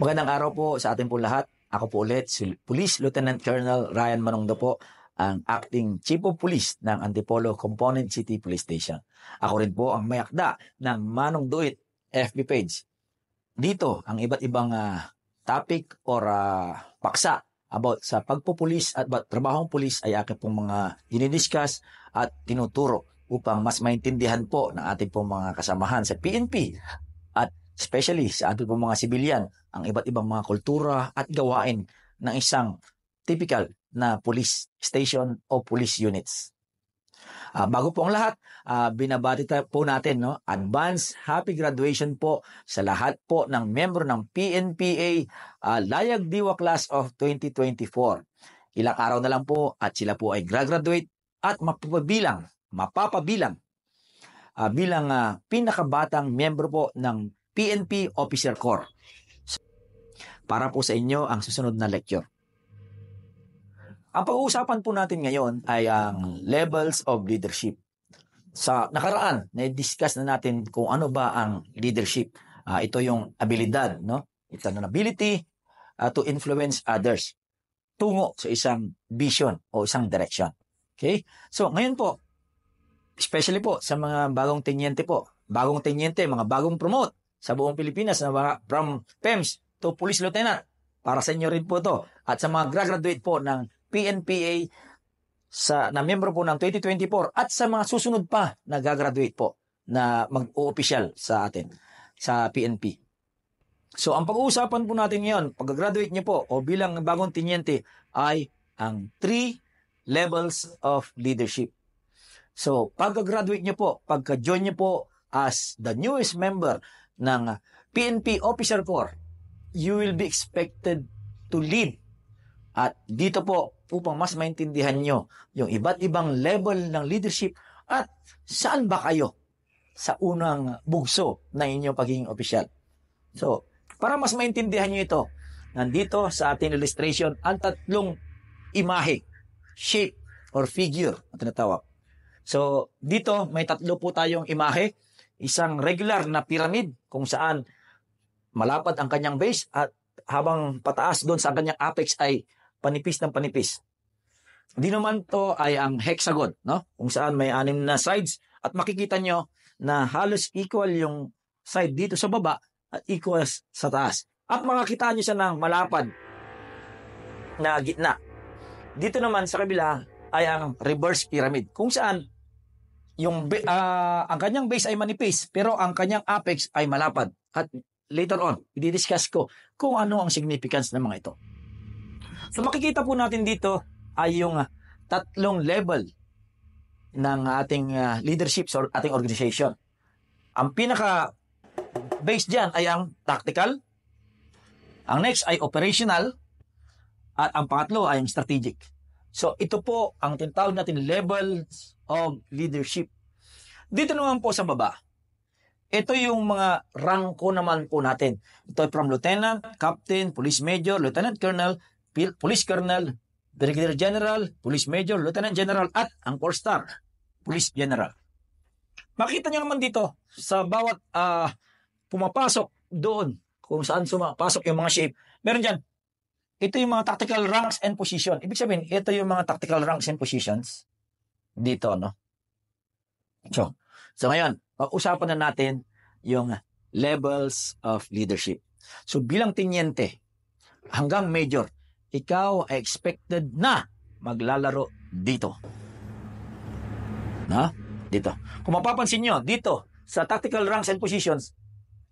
Magandang araw po sa ating pong lahat. Ako po ulit si Police Lieutenant Colonel Ryan Manongdo po, ang acting Chief of Police ng Antipolo Component City Police Station. Ako rin po ang mayakda ng Manong Duit FB page. Dito ang iba't ibang uh, topic or uh, paksa about sa pagpupulis at about trabahong pulis ay akin pong mga dinidiscuss at tinuturo upang mas maintindihan po ng ating pong mga kasamahan sa PNP especially sa ating mga sibilyan, ang iba't ibang mga kultura at gawain ng isang typical na police station o police units. Uh, bago po ang lahat, uh, binabati po natin no, advance happy graduation po sa lahat po ng member ng PNPA uh, ah, Layag Diwa Class of 2024. Ilang araw na lang po at sila po ay graduate at mapapabilang, mapapabilang uh, bilang uh, pinakabatang membro po ng PNP Officer Corps. Para po sa inyo ang susunod na lecture. Ang pag-uusapan po natin ngayon ay ang levels of leadership. Sa nakaraan, na-discuss na natin kung ano ba ang leadership. Uh, ito yung abilidad, no? It's an ability uh, to influence others tungo sa isang vision o isang direction. Okay? So, ngayon po, especially po sa mga bagong tenyente po, bagong tenyente, mga bagong promote, sa buong Pilipinas na mga, from PEMS to Police Lieutenant. Para sa inyo rin po to. At sa mga graduate po ng PNPA sa, na membro po ng 2024 at sa mga susunod pa na gagraduate po na mag-o-official sa atin sa PNP. So ang pag-uusapan po natin ngayon, pag-graduate niyo po o bilang bagong tinyente ay ang three levels of leadership. So pag-graduate niyo po, pagka-join niyo po as the newest member ng PNP Officer Corps, you will be expected to lead. At dito po, upang mas maintindihan nyo yung iba't ibang level ng leadership at saan ba kayo sa unang bugso na inyong pagiging official. So, para mas maintindihan nyo ito, nandito sa ating illustration ang tatlong imahe, shape, or figure na tinatawag. So, dito may tatlo po tayong imahe isang regular na pyramid kung saan malapad ang kanyang base at habang pataas doon sa kanyang apex ay panipis ng panipis. Hindi naman to ay ang hexagon, no? Kung saan may anim na sides at makikita nyo na halos equal yung side dito sa baba at equal sa taas. At makakita nyo siya ng malapad na gitna. Dito naman sa kabila ay ang reverse pyramid kung saan yung uh, ang kanyang base ay manipis pero ang kanyang apex ay malapad at later on i-discuss ko kung ano ang significance ng mga ito. So makikita po natin dito ay yung uh, tatlong level ng ating uh, leadership or ating organization. Ang pinaka base diyan ay ang tactical, ang next ay operational at ang pangatlo ay ang strategic. So ito po ang tinatawag natin levels of leadership. Dito naman po sa baba, ito yung mga rangko naman po natin. Ito from lieutenant, captain, police major, lieutenant colonel, police colonel, brigadier general, police major, lieutenant general, at ang four star, police general. Makita niyo naman dito sa bawat uh, pumapasok doon kung saan pumapasok yung mga shape. Meron dyan, ito yung mga tactical ranks and position. Ibig sabihin, ito yung mga tactical ranks and positions dito, no? So, so ngayon, pag-usapan na natin yung levels of leadership. So, bilang tinyente hanggang major, ikaw ay expected na maglalaro dito. Na? Dito. Kung mapapansin nyo, dito, sa tactical ranks and positions,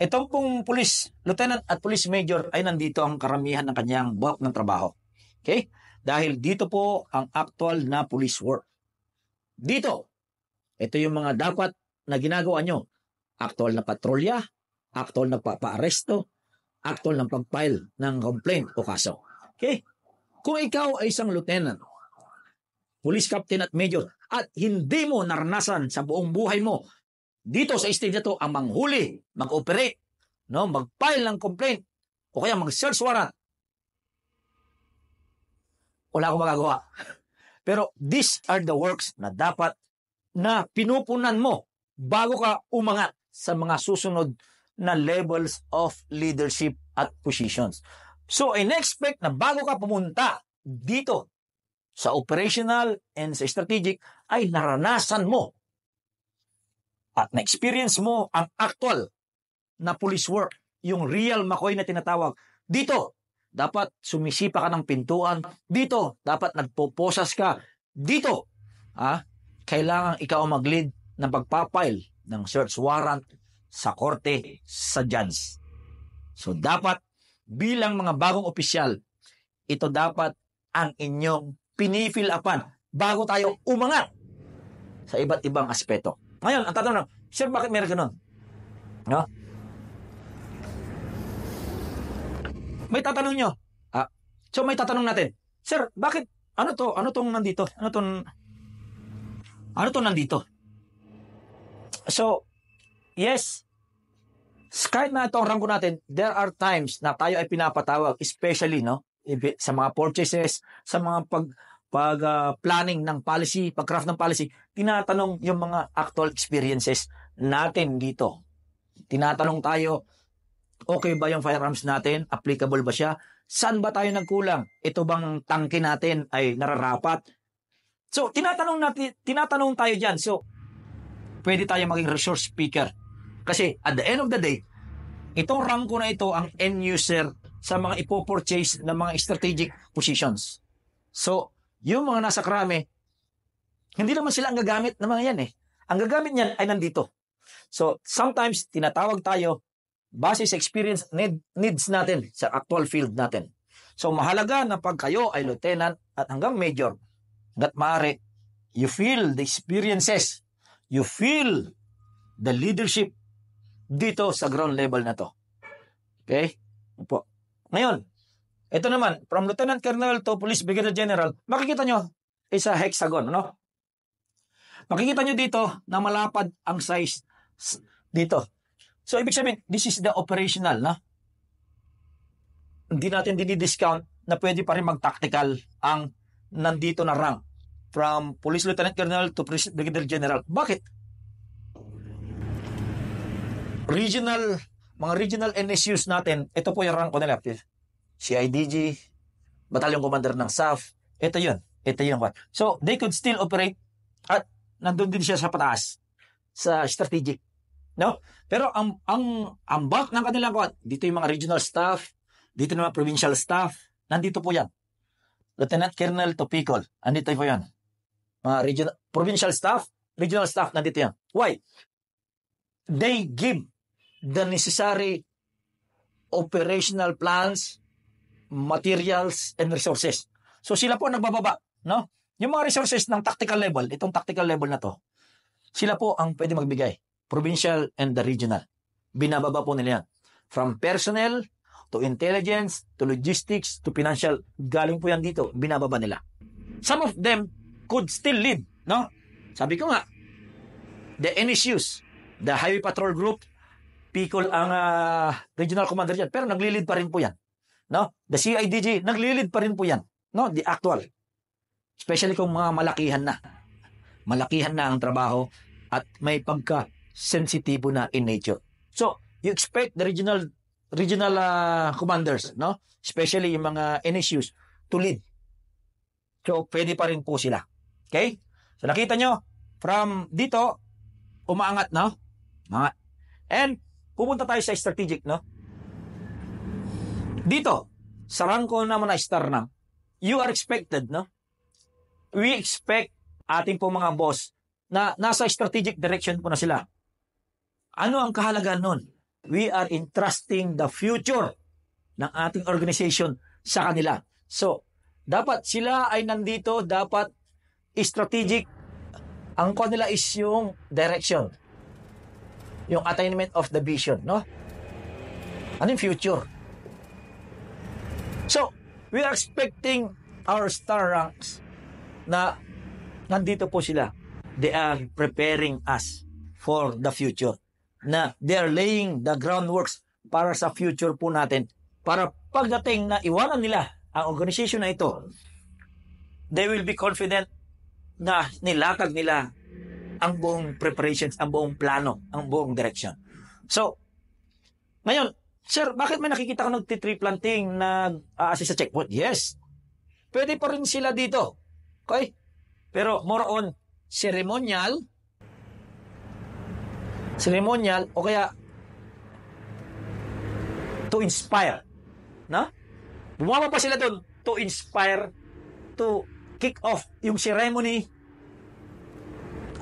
Itong pong police, lieutenant at police major ay nandito ang karamihan ng kanyang buhok ng trabaho. Okay? Dahil dito po ang actual na police work. Dito, ito yung mga dapat na ginagawa nyo. Actual na patrolya, actual na papa actual ng pag ng complaint o kaso. Okay? Kung ikaw ay isang lieutenant, police captain at major, at hindi mo naranasan sa buong buhay mo dito sa state na to ang manghuli, mag-operate no, mag-file ng complaint o kaya mag-search warrant. Wala akong magagawa. Pero these are the works na dapat na pinupunan mo bago ka umangat sa mga susunod na levels of leadership at positions. So, i expect na bago ka pumunta dito sa operational and sa strategic ay naranasan mo at na-experience mo ang actual na police work, yung real McCoy na tinatawag. Dito, dapat sumisipa ka ng pintuan. Dito, dapat nagpoposas ka. Dito, ha? kailangan ikaw mag-lead ng pagpapile ng search warrant sa korte sa Jans. So dapat bilang mga bagong opisyal, ito dapat ang inyong pinifil upan bago tayo umangat sa iba't ibang aspeto. Ngayon, ang tatanong, sir, bakit meron ganun? No? May tatanong nyo. Ah, so may tatanong natin. Sir, bakit? Ano to? Ano tong nandito? Ano tong... Ano tong nandito? So, yes, kahit na itong rangko natin, there are times na tayo ay pinapatawag, especially no, sa mga purchases, sa mga pag pag uh, planning ng policy, pagcraft ng policy, tinatanong yung mga actual experiences natin dito. Tinatanong tayo Okay ba yung firearms natin? Applicable ba siya? Saan ba tayo nagkulang? Ito bang tangke natin ay nararapat? So, tinatanong natin, tinatanong tayo diyan. So, pwede tayo maging resource speaker. Kasi at the end of the day, itong rank ko na ito ang end user sa mga ipo-purchase ng mga strategic positions. So, yung mga nasa krame, hindi naman sila ang gagamit ng mga yan eh. Ang gagamit niyan ay nandito. So, sometimes tinatawag tayo base sa experience need, needs natin sa actual field natin. So mahalaga na pag kayo ay lieutenant at hanggang major, that maaari, you feel the experiences, you feel the leadership dito sa ground level na to. Okay? Po. Ngayon, ito naman, from Lieutenant Colonel to Police Brigadier General, makikita nyo, isa hexagon, no? Makikita nyo dito na malapad ang size dito So, ibig sabihin, this is the operational, na? Hindi natin dinidiscount na pwede pa rin mag-tactical ang nandito na rank from Police Lieutenant Colonel to Brigadier General. Bakit? Regional, mga regional NSUs natin, ito po yung rank ko nila. CIDG, Battalion Commander ng SAF, ito yun. Ito yung what. So, they could still operate at nandun din siya sa pataas sa strategic No? Pero ang, ang, ang bulk ng kanilang kuwan, dito yung mga regional staff, dito naman provincial staff, nandito po yan. Lieutenant Colonel Topicol, andito po yan. Mga regional, provincial staff, regional staff, nandito yan. Why? They give the necessary operational plans, materials, and resources. So sila po ang nagbababa, no? Yung mga resources ng tactical level, itong tactical level na to, sila po ang pwede magbigay provincial, and the regional. Binababa po nila yan. From personnel, to intelligence, to logistics, to financial, galing po yan dito, binababa nila. Some of them could still lead, no? Sabi ko nga, the NSUs, the Highway Patrol Group, Picol ang uh, regional commander yan, pero nagli-lead pa rin po yan. No? The CIDG, nagli-lead pa rin po yan. No? The actual. Especially kung mga malakihan na. Malakihan na ang trabaho at may pagka sensitibo na in nature. So, you expect the regional regional uh, commanders, no? Especially yung mga NSUs to lead. So, pwede pa rin po sila. Okay? So, nakita nyo, from dito, umaangat, no? Mga. And, pupunta tayo sa strategic, no? Dito, sa rangko naman na star na, you are expected, no? We expect ating po mga boss na nasa strategic direction po na sila. Ano ang kahalagan nun? We are entrusting the future ng ating organization sa kanila. So, dapat sila ay nandito, dapat strategic. Ang kanila is yung direction. Yung attainment of the vision, no? Ano yung future? So, we are expecting our star ranks na nandito po sila. They are preparing us for the future na they are laying the groundworks para sa future po natin. Para pagdating na iwanan nila ang organization na ito, they will be confident na nilatag nila ang buong preparations, ang buong plano, ang buong direction. So, ngayon, sir, bakit may nakikita ko nag-tree planting nag uh, sa checkpoint? Yes. Pwede pa rin sila dito. Okay? Pero more on ceremonial ceremonial o kaya to inspire. No? Bumaba pa sila doon to inspire to kick off yung ceremony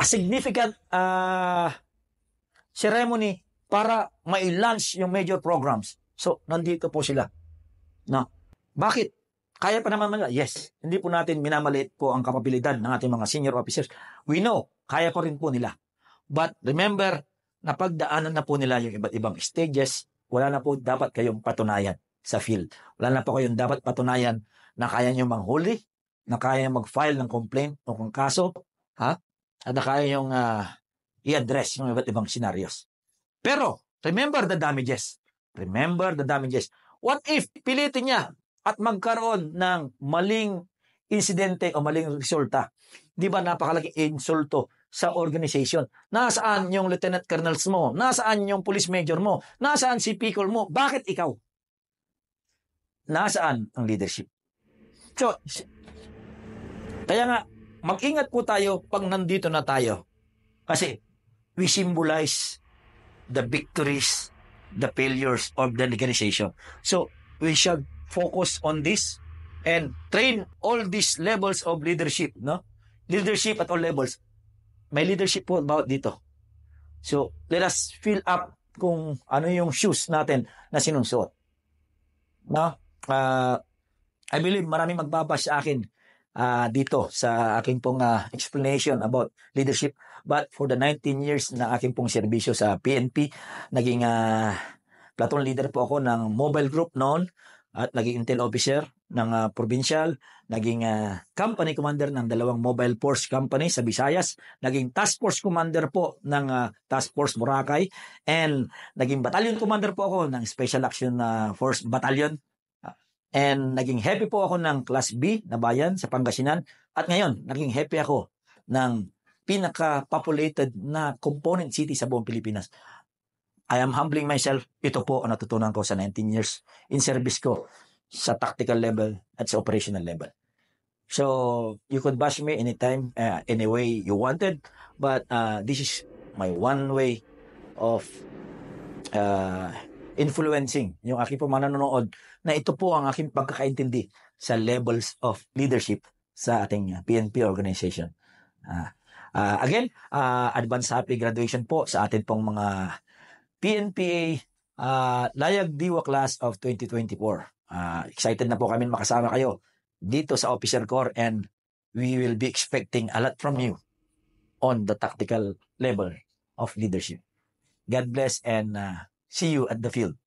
a significant uh, ceremony para ma-launch yung major programs. So, nandito po sila. No? Bakit? Kaya pa naman nila? Yes. Hindi po natin minamaliit po ang kapabilidad ng ating mga senior officers. We know, kaya pa rin po nila. But remember, napagdaanan na po nila yung iba't ibang stages, wala na po dapat kayong patunayan sa field. Wala na po kayong dapat patunayan na kaya nyo manghuli, na kaya nyo mag-file ng complaint o kung kaso, ha? At na kaya nyo uh, ah, i-address yung iba't ibang scenarios. Pero, remember the damages. Remember the damages. What if pilitin niya at magkaroon ng maling insidente o maling resulta? Di ba napakalaking insulto sa organization. Nasaan yung lieutenant colonels mo? Nasaan yung police major mo? Nasaan si Picol mo? Bakit ikaw? Nasaan ang leadership? So, kaya nga, mag-ingat po tayo pag nandito na tayo. Kasi, we symbolize the victories, the failures of the organization. So, we shall focus on this and train all these levels of leadership, no? Leadership at all levels may leadership po about dito. So, let us fill up kung ano yung shoes natin na sinusuot. No? Uh, I believe maraming magbabash sa akin uh, dito sa aking pong uh, explanation about leadership. But for the 19 years na aking pong serbisyo sa PNP, naging uh, platoon leader po ako ng mobile group noon at naging intel officer ng uh, ah, provincial, naging uh, company commander ng dalawang mobile force company sa Visayas, naging task force commander po ng uh, task force Boracay, and naging battalion commander po ako ng Special Action uh, Force Battalion And naging happy po ako ng Class B na bayan sa Pangasinan. At ngayon, naging happy ako ng pinaka-populated na component city sa buong Pilipinas. I am humbling myself. Ito po ang natutunan ko sa 19 years in service ko sa tactical level at sa operational level. So, you could bash me anytime, uh, any way you wanted, but uh, this is my one way of uh, influencing yung aking po manonood na ito po ang aking pagkakaintindi sa levels of leadership sa ating PNP organization. Uh, uh, again, uh, advance happy graduation po sa ating pong mga PNPA uh, Layag Diwa Class of 2024. Uh, excited na po kami makasama kayo dito sa Officer Corps and we will be expecting a lot from you on the tactical level of leadership. God bless and uh, see you at the field.